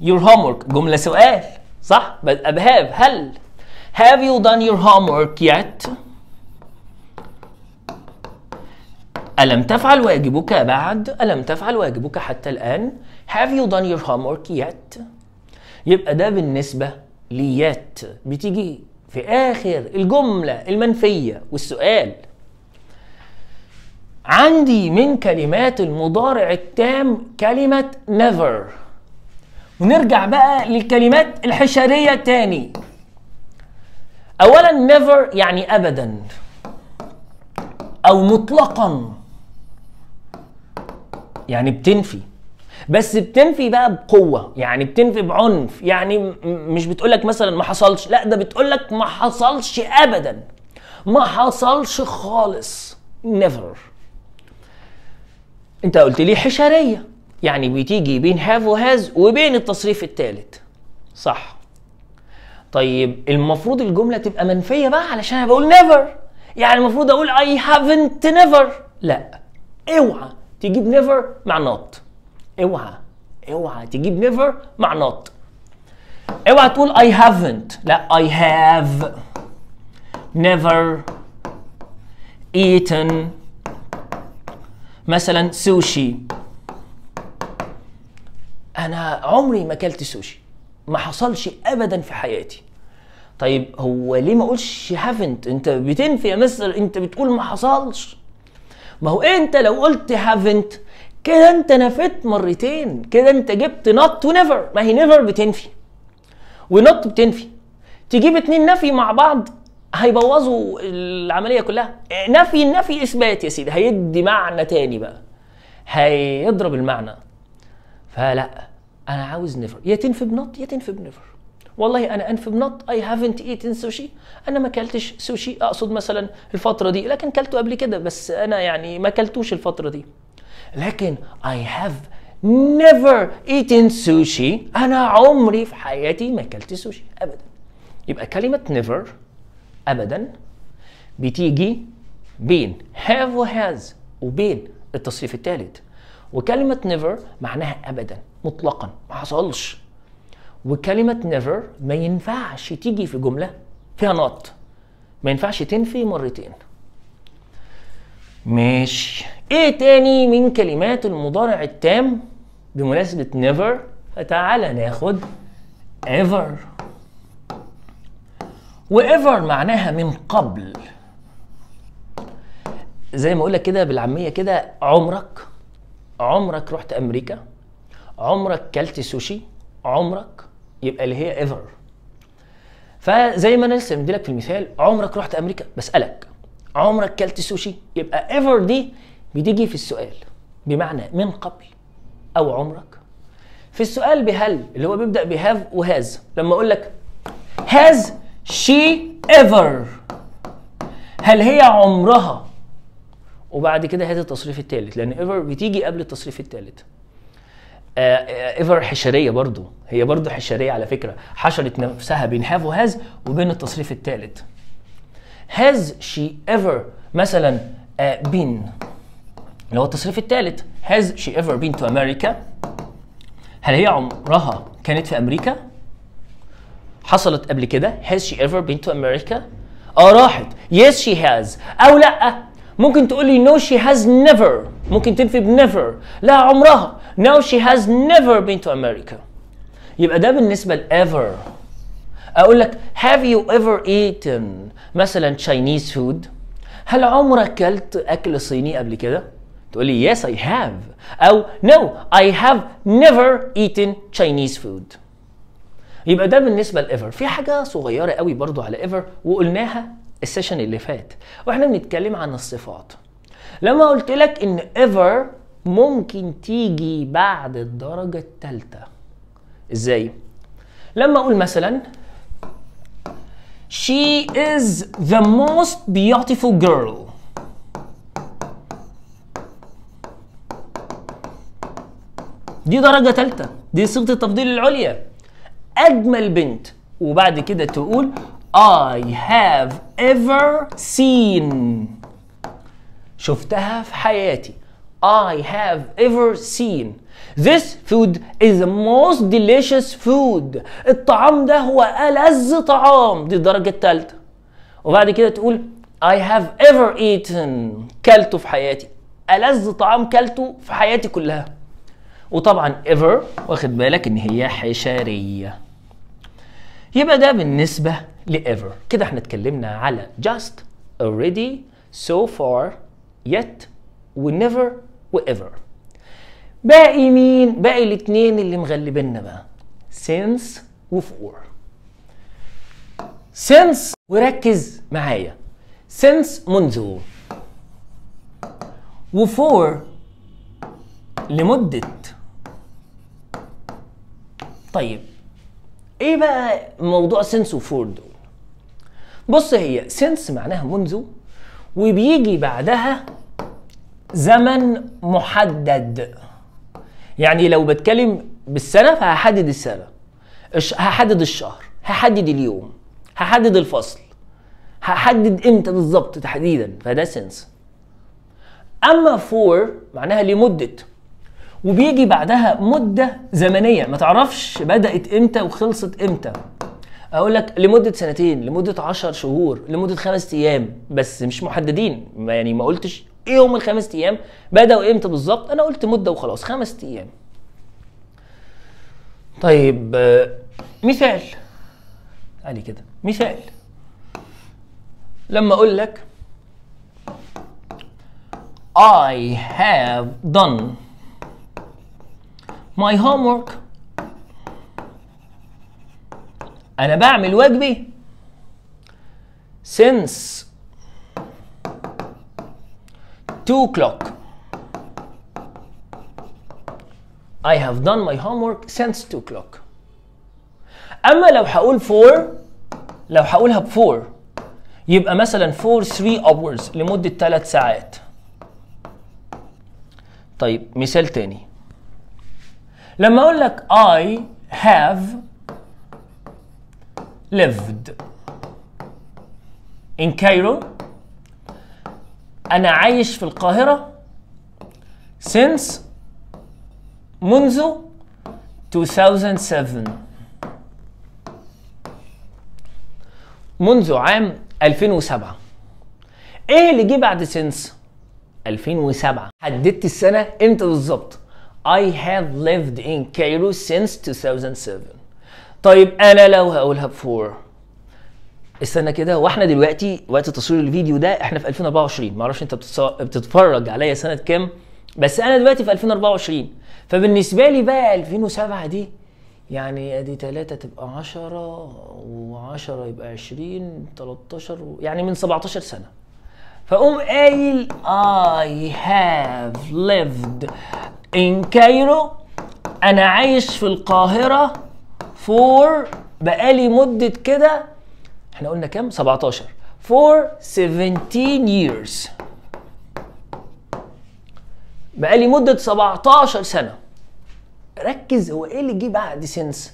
your homework جملة سؤال صح have هل have you done your homework yet ألم تفعل واجبك بعد ألم تفعل واجبك حتى الآن have you done your homework yet يبقى ده بالنسبة ليات بتيجي في آخر الجملة المنفية والسؤال عندي من كلمات المضارع التام كلمة never ونرجع بقى للكلمات الحشرية تاني أولا never يعني أبدا أو مطلقا يعني بتنفي بس بتنفي بقى بقوة يعني بتنفي بعنف يعني مش بتقولك مثلا ما حصلش لا ده بتقولك ما حصلش أبدا ما حصلش خالص never انت قلت لي حشريه يعني بتيجي بين هاف وهاز وبين التصريف الثالث صح طيب المفروض الجمله تبقى منفيه بقى علشان انا بقول نيفر يعني المفروض اقول اي هافنت نيفر لا اوعى تجيب نيفر مع نوت اوعى اوعى تجيب نيفر مع نوت اوعى تقول اي هافنت لا اي هاف نيفر ايتن مثلا سوشي انا عمري ما اكلت سوشي ما حصلش ابدا في حياتي طيب هو ليه ما اقولش هافنت انت بتنفي يا مستر انت بتقول ما حصلش ما هو انت لو قلت هافنت كده انت نفيت مرتين كده انت جبت نوت ونيفر ما هي نيفر بتنفي ونوت بتنفي تجيب اتنين نفي مع بعض هيبوظوا العمليه كلها نفي النفي اثبات يا سيدي هيدي معنى تاني بقى هيضرب المعنى فلا انا عاوز نيفر يا تنفي بنط يا تنفي بنيفر والله انا انف بنط اي هافنت ايتن سوشي انا ما اكلتش سوشي اقصد مثلا الفتره دي لكن كلته قبل كده بس انا يعني ما اكلتوش الفتره دي لكن اي هاف نيفر ايتن سوشي انا عمري في حياتي ما اكلت سوشي ابدا يبقى كلمه نيفر ابدا بتيجي بين هاف وهاز وبين التصريف الثالث وكلمه نيفر معناها ابدا مطلقا ما حصلش وكلمة نيفر ما ينفعش تيجي في جملة فيها نط ما ينفعش تنفي مرتين ماشي ايه تاني من كلمات المضارع التام بمناسبة never فتعالى ناخد ever وever معناها من قبل زي ما اقولك كده بالعامية كده عمرك عمرك رحت امريكا عمرك كلت سوشي عمرك يبقى اللي هي ايفر فزي ما انا لسه مديلك في المثال عمرك رحت امريكا بسالك عمرك كلت سوشي يبقى ايفر دي بتيجي في السؤال بمعنى من قبل او عمرك في السؤال بهل اللي هو بيبدا بهاف وهاز لما اقول لك هاز شي ايفر هل هي عمرها وبعد كده هات التصريف الثالث لان ايفر بتيجي قبل التصريف الثالث آه، آه، ايفر حشريه برضو هي برضو حشريه على فكره حشرت نفسها بين هاف وهاز وبين التصريف الثالث هاز شي ايفر مثلا بين آه، اللي هو التصريف الثالث هاز شي ايفر بين تو امريكا هل هي عمرها كانت في امريكا حصلت قبل كده هاز شي ايفر بين تو امريكا اه راحت يس شي هاز او لا ممكن تقول لي no she has never ممكن تنفي بنيفر لا عمرها no she has never been to America يبقى ده بالنسبة لإيفر أقول لك have you ever eaten مثلا Chinese food هل عمرك أكلت أكل صيني قبل كده؟ تقول لي yes I have أو no I have never eaten Chinese food يبقى ده بالنسبة لإيفر في حاجة صغيرة قوي برضو على إيفر وقلناها السيشن اللي فات واحنا بنتكلم عن الصفات لما قلت لك ان ايفر ممكن تيجي بعد الدرجة الثالثة ازاي لما اقول مثلا she is the most beautiful girl دي درجة ثالثة دي صيغة التفضيل العليا أجمل بنت وبعد كده تقول I have ever seen شفتها في حياتي I have ever seen This food is the most delicious food الطعام ده هو ألذ طعام دي الدرجة الثالثة وبعد كده تقول I have ever eaten كلته في حياتي ألذ طعام كلته في حياتي كلها وطبعا ever واخد بالك ان هي حشرية يبقى ده بالنسبة لإيفر كده احنا اتكلمنا على just already so far yet ونيفر وإيفر باقي مين؟ باقي الاتنين اللي مغلبيننا بقى since وفور since وركز معايا since منذ وفور لمدة طيب ايه بقى موضوع سنس وفور دول بص هي سنس معناها منذ وبيجي بعدها زمن محدد يعني لو بتكلم بالسنة فهحدد السنة هحدد الشهر هحدد اليوم هحدد الفصل هحدد امتى بالظبط تحديدا فده سنس اما فور معناها لمدة وبيجي بعدها مدة زمنية ما تعرفش بدأت امتى وخلصت امتى اقول لك لمده سنتين لمده 10 شهور لمده خمس ايام بس مش محددين يعني ما قلتش ايه هم الخمس ايام بداوا امتى بالظبط انا قلت مده وخلاص خمس ايام طيب آه، مثال علي كده مثال لما اقول لك I have done my homework انا بعمل واجبي since 2 o'clock I have done my homework since 2 o'clock اما لو هقول 4 لو هقولها ب 4 يبقى مثلا 4 3 hours لمده 3 ساعات طيب مثال تاني لما اقول لك I have lived in Cairo أنا عايش في القاهرة since منذ 2007 منذ عام 2007 ايه اللي جه بعد since 2007 حددت السنة امتى بالظبط I have lived in Cairo since 2007 طيب انا لو هقولها بفور استنى كده واحنا دلوقتي وقت تصوير الفيديو ده احنا في 2024 معرفش انت بتتفرج عليا سنه كام بس انا دلوقتي في 2024 فبالنسبه لي بقى 2007 دي يعني ادي 3 تبقى 10 و10 يبقى 20 13 يعني من 17 سنه فاقوم قايل اي هاف ليفد ان كايرو انا عايش في القاهره فور بقالي مدة كده احنا قلنا كام؟ 17 فور 17 years بقالي مدة 17 سنة ركز هو ايه اللي جه بعد سنس؟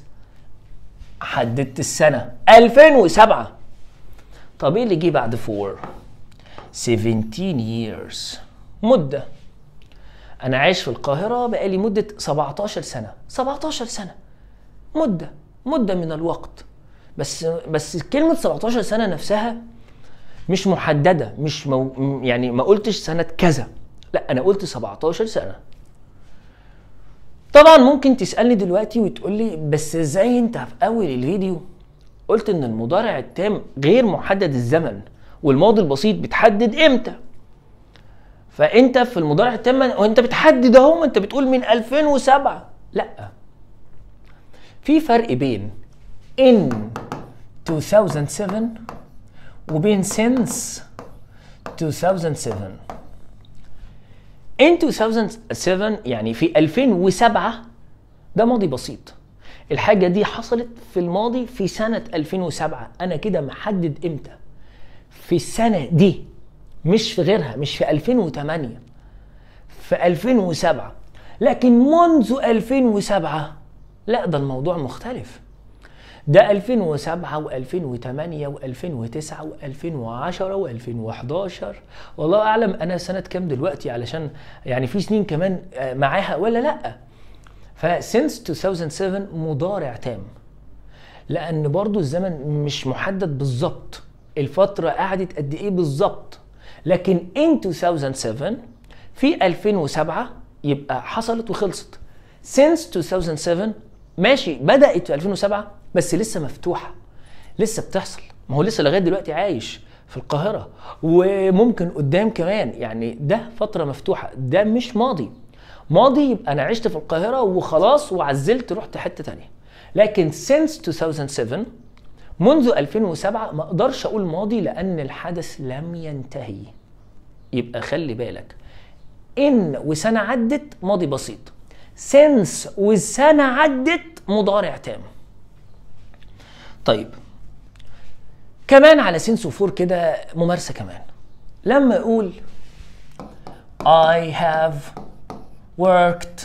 حددت السنة 2007 طب ايه اللي جه بعد فور؟ 17 years مدة أنا عايش في القاهرة بقالي مدة 17 سنة 17 سنة مده مده من الوقت بس بس كلمه 17 سنه نفسها مش محدده مش مو يعني ما قلتش سنه كذا لا انا قلت 17 سنه طبعا ممكن تسالني دلوقتي وتقول لي بس ازاي انت في اول الفيديو قلت ان المضارع التام غير محدد الزمن والماضي البسيط بتحدد امتى فانت في المضارع التام وانت بتحدد اهو انت بتقول من 2007 لا في فرق بين in 2007 وبين since 2007 in 2007 يعني في 2007 ده ماضي بسيط الحاجة دي حصلت في الماضي في سنة 2007 أنا كده محدد إمتى في السنة دي مش في غيرها مش في 2008 في 2007 لكن منذ 2007 لا ده الموضوع مختلف ده 2007 و2008 و2009 و2010 و2011 والله اعلم انا سنه كام دلوقتي علشان يعني في سنين كمان آه، معاها ولا لا فسينس 2007 مضارع تام لان برضو الزمن مش محدد بالظبط الفتره قعدت قد ايه بالظبط لكن ان 2007 في 2007 يبقى حصلت وخلصت since 2007 ماشي بدات في 2007 بس لسه مفتوحه لسه بتحصل ما هو لسه لغايه دلوقتي عايش في القاهره وممكن قدام كمان يعني ده فتره مفتوحه ده مش ماضي ماضي يبقى انا عشت في القاهره وخلاص وعزلت رحت حته تانية لكن since 2007 منذ 2007 ما اقدرش اقول ماضي لان الحدث لم ينتهي يبقى خلي بالك ان وسنه عدت ماضي بسيط سنس والسنه عدت مضارع تام طيب كمان على سنس وفور كده ممارسه كمان لما اقول I have worked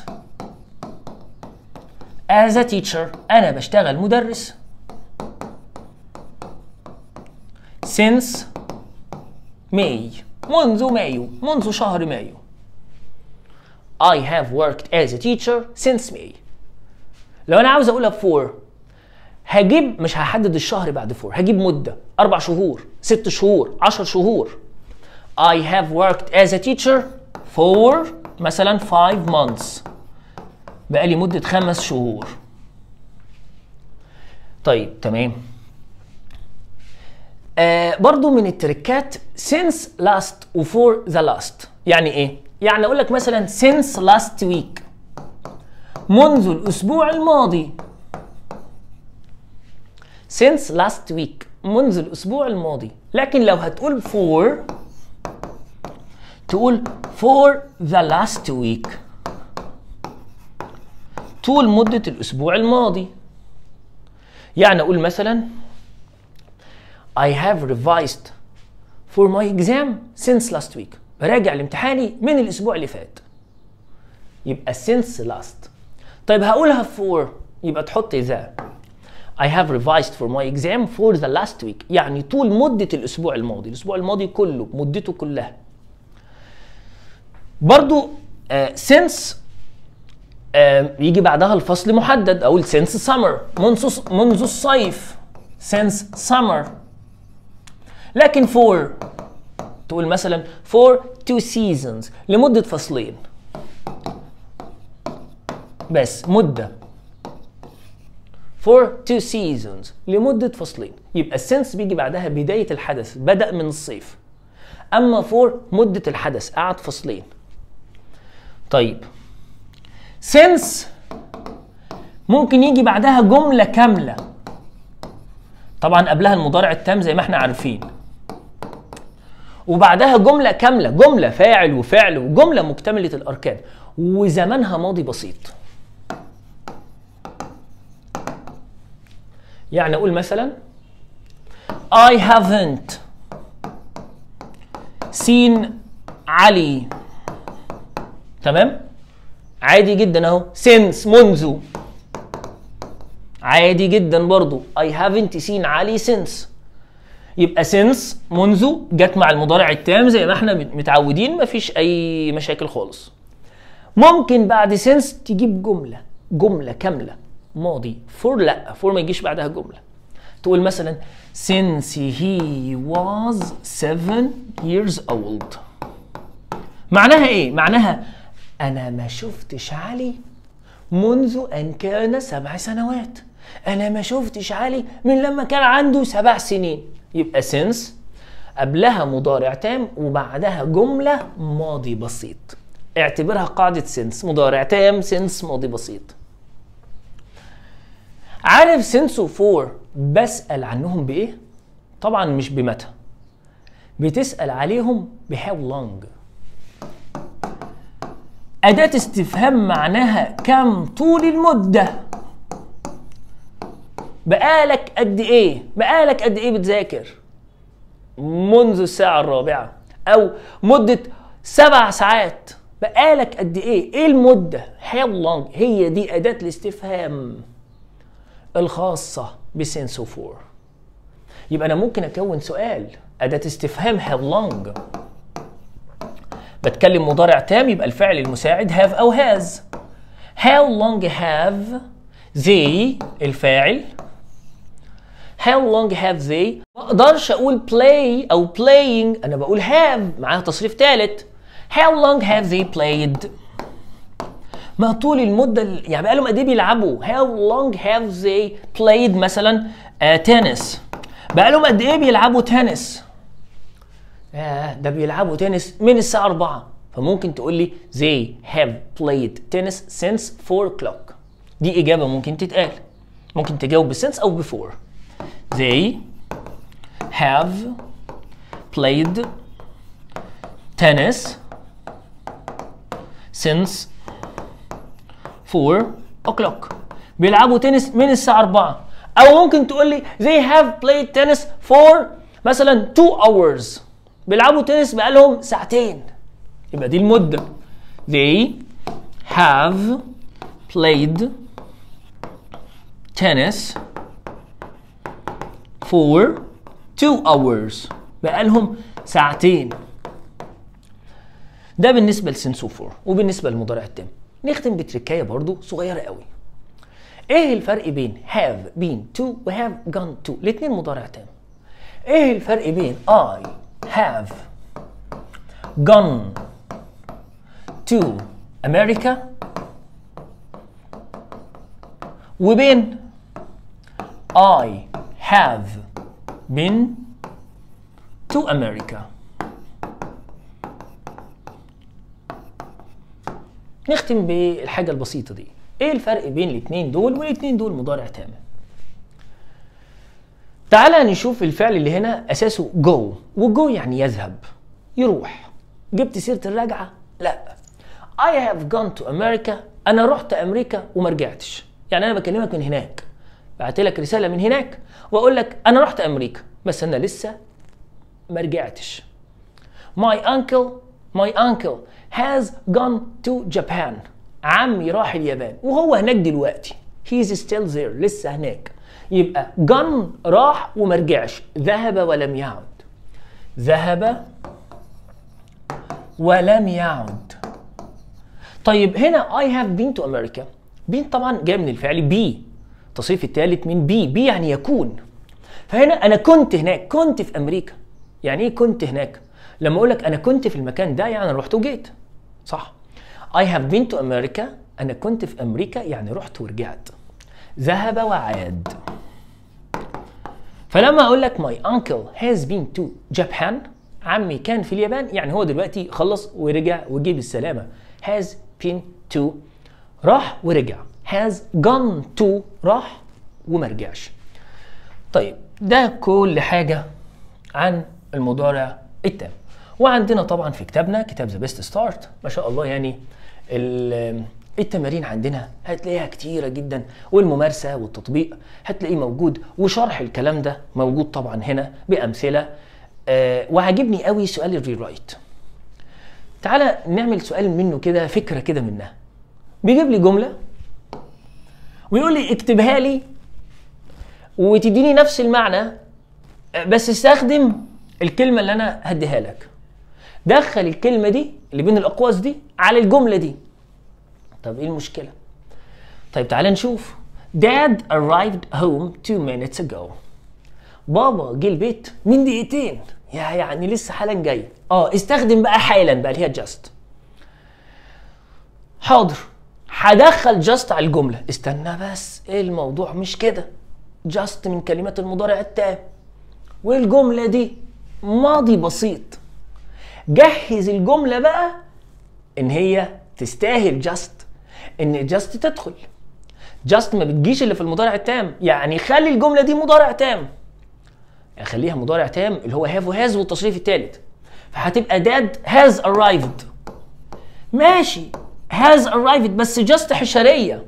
as a teacher انا بشتغل مدرس since May منذ مايو منذ شهر مايو I have worked as a teacher since May لو انا عاوز اقولها بفور هجيب مش هحدد الشهر بعد فور هجيب مدة أربع شهور ست شهور عشر شهور I have worked as a teacher for مثلا 5 months بقالي مدة خمس شهور طيب تمام آه برضو من التركات since last و for the last يعني ايه يعني اقول لك مثلا since last week منذ الاسبوع الماضي since last week منذ الاسبوع الماضي لكن لو هتقول for تقول for the last week طول مدة الأسبوع الماضي يعني أقول مثلا I have revised for my exam since last week براجع لامتحاني من الاسبوع اللي فات يبقى since last طيب هقولها for يبقى تحط ذا I have revised for my exam for the last week يعني طول مدة الأسبوع الماضي الأسبوع الماضي كله مدته كلها برضو uh, since uh, يجي بعدها الفصل محدد أقول since summer منذ منذ الصيف since summer لكن for تقول مثلا for two seasons لمدة فصلين بس مدة for two seasons لمدة فصلين يبقى السنس بيجي بعدها بداية الحدث بدأ من الصيف أما for مدة الحدث قعد فصلين طيب since ممكن يجي بعدها جملة كاملة طبعا قبلها المضارع التام زي ما احنا عارفين وبعدها جملة كاملة جملة فاعل وفعل وجملة مكتملة الأركان وزمانها ماضي بسيط يعني أقول مثلا I haven't seen علي تمام عادي جدا اهو since منذ عادي جدا برضو I haven't seen علي since يبقى سينس منذ جت مع المضارع التام زي ما احنا متعودين مفيش اي مشاكل خالص ممكن بعد سينس تجيب جمله جمله كامله ماضي فور لا فور ما يجيش بعدها جمله تقول مثلا since he was seven years old معناها ايه معناها انا ما شفتش علي منذ ان كان سبع سنوات انا ما شفتش علي من لما كان عنده سبع سنين يبقى سينس قبلها مضارع تام وبعدها جملة ماضي بسيط اعتبرها قاعدة سينس مضارع تام سينس ماضي بسيط عارف سينس وفور بسأل عنهم بإيه؟ طبعا مش بمتى بتسأل عليهم بهاو لونج أداة استفهام معناها كم طول المدة بقالك قد ايه بقالك قد ايه بتذاكر منذ الساعه الرابعه او مده سبع ساعات بقالك قد ايه ايه المده how long هي دي اداه الاستفهام الخاصه فور يبقى انا ممكن اكون سؤال اداه استفهام how long بتكلم مضارع تام يبقى الفعل المساعد have او has how long have they الفاعل how long have they ما اقدرش اقول play او playing انا بقول have معاها تصريف ثالث how long have they played ما طول المدة يعني بقالهم قد ايه بيلعبوا how long have they played مثلا تنس آه، بقى بقالهم قد ايه بيلعبوا تنس آه ده بيلعبوا تنس من الساعة 4 فممكن تقول لي they have played tennis since 4 o'clock دي إجابة ممكن تتقال ممكن تجاوب بسنس أو before They have played tennis since 4 o'clock بيلعبوا تنس من الساعة 4 أو ممكن تقول لي they have played tennis for مثلا 2 hours بيلعبوا تنس بقالهم ساعتين يبقى دي المدة they have played tennis for two hours بقى لهم ساعتين ده بالنسبة فور وبالنسبة للمضارع التام نختم بتركاية برضو صغيرة قوي ايه الفرق بين have been to و have gone to الاثنين مضارع تام ايه الفرق بين I have gone to America وبين I have been to America نختم بالحاجة البسيطة دي ايه الفرق بين الاتنين دول والاتنين دول مضارع تام تعالى نشوف الفعل اللي هنا اساسه جو والجو يعني يذهب يروح جبت سيرة الرجعة لا I have gone to America انا رحت امريكا وما رجعتش يعني انا بكلمك من هناك بعت لك رساله من هناك واقول لك انا رحت امريكا بس انا لسه ما رجعتش my uncle my uncle has gone to Japan عمي راح اليابان وهو هناك دلوقتي he's still there لسه هناك يبقى جن راح وما رجعش ذهب ولم يعد ذهب ولم يعد طيب هنا I have been to America بين طبعا جاي من الفعل بي التصريف الثالث من بي بي يعني يكون فهنا انا كنت هناك كنت في امريكا يعني ايه كنت هناك لما اقول لك انا كنت في المكان ده يعني رحت وجيت صح I have been to America انا كنت في امريكا يعني رحت ورجعت ذهب وعاد فلما اقول لك my uncle has been to Japan عمي كان في اليابان يعني هو دلوقتي خلص ورجع وجيب بالسلامه has been to راح ورجع has gone to راح وما رجعش طيب ده كل حاجة عن المضارع التام وعندنا طبعا في كتابنا كتاب ذا بيست ستارت ما شاء الله يعني التمارين عندنا هتلاقيها كتيره جدا والممارسه والتطبيق هتلاقيه موجود وشرح الكلام ده موجود طبعا هنا بامثله آه وعجبني قوي سؤال الري رايت تعالى نعمل سؤال منه كده فكره كده منها بيجيب لي جمله ويقول لي اكتبها لي وتديني نفس المعنى بس استخدم الكلمة اللي أنا هديها لك دخل الكلمة دي اللي بين الأقواس دي على الجملة دي طب إيه المشكلة؟ طيب تعالى نشوف Dad arrived home two minutes ago بابا جه البيت من دقيقتين يا يعني لسه حالا جاي اه استخدم بقى حالا بقى اللي هي جاست حاضر هدخل جاست على الجمله استنى بس ايه الموضوع مش كده جاست من كلمات المضارع التام والجمله دي ماضي بسيط جهز الجمله بقى ان هي تستاهل جاست ان جاست تدخل جاست ما بتجيش اللي في المضارع التام يعني خلي الجمله دي مضارع تام يعني خليها مضارع تام اللي هو هاف وهاز والتصريف الثالث فهتبقى داد هاز ارايفد ماشي has arrived بس just حشرية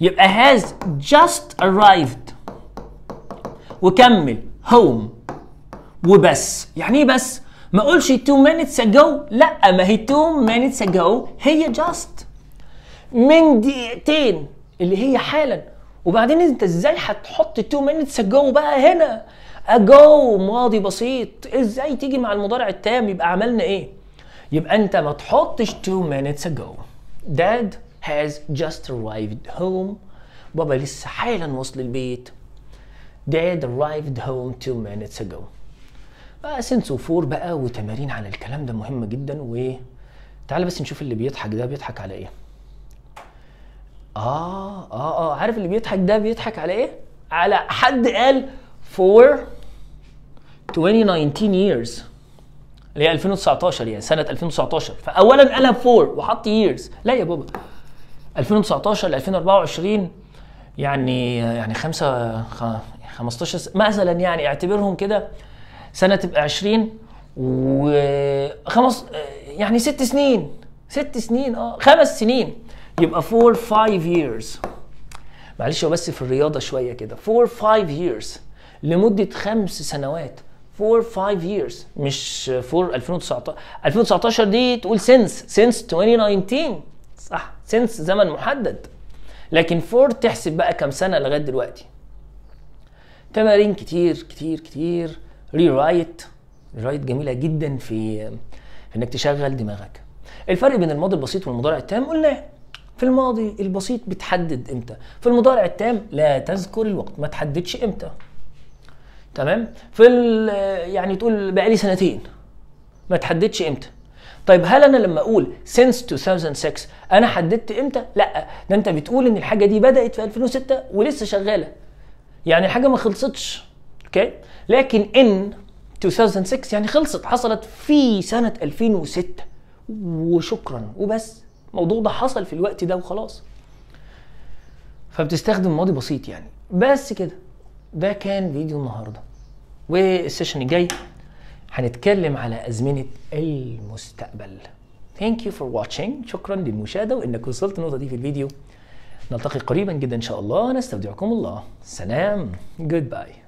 يبقى has just arrived وكمل home وبس يعني ايه بس ما اقولش 2 minutes ago لا ما هي 2 minutes ago هي just من دقيقتين اللي هي حالا وبعدين انت ازاي هتحط 2 minutes ago بقى هنا ago ماضي بسيط ازاي تيجي مع المضارع التام يبقى عملنا ايه يبقى انت ما تحطش 2 minutes ago Dad has just arrived home بابا لسه حالا وصل البيت Dad arrived home two minutes ago بقى سنس وفور بقى وتمارين على الكلام ده مهمة جدا و تعال بس نشوف اللي بيضحك ده بيضحك على ايه اه اه اه عارف اللي بيضحك ده بيضحك على ايه على حد قال for 2019 years اللي هي 2019 يعني سنه 2019 فاولا قالها فور وحط ييرز لا يا بابا 2019 ل 2024 يعني يعني 5 15 مثلا يعني اعتبرهم كده سنه تبقى 20 و خمس يعني ست سنين ست سنين اه خمس سنين يبقى 4 5 years معلش هو بس في الرياضه شويه كده 4 5 years لمده خمس سنوات فور 5 years مش فور 2019 2019 دي تقول سينس سينس 2019 صح سينس زمن محدد لكن فور تحسب بقى كام سنه لغايه دلوقتي تمارين كتير كتير كتير ري رايت ري رايت جميله جدا في في انك تشغل دماغك الفرق بين الماضي البسيط والمضارع التام قلناه في الماضي البسيط بتحدد امتى في المضارع التام لا تذكر الوقت ما تحددش امتى تمام في يعني تقول بقالي سنتين ما تحددش امتى طيب هل انا لما اقول since 2006 انا حددت امتى لا ده انت بتقول ان الحاجه دي بدات في 2006 ولسه شغاله يعني الحاجه ما خلصتش اوكي لكن ان 2006 يعني خلصت حصلت في سنه 2006 وشكرا وبس الموضوع ده حصل في الوقت ده وخلاص فبتستخدم ماضي بسيط يعني بس كده ده كان فيديو النهارده والسيشن الجاي هنتكلم على أزمنة المستقبل ثانك يو فور watching شكرا للمشاهدة وإنك وصلت النقطة دي في الفيديو نلتقي قريبا جدا إن شاء الله نستودعكم الله سلام جود باي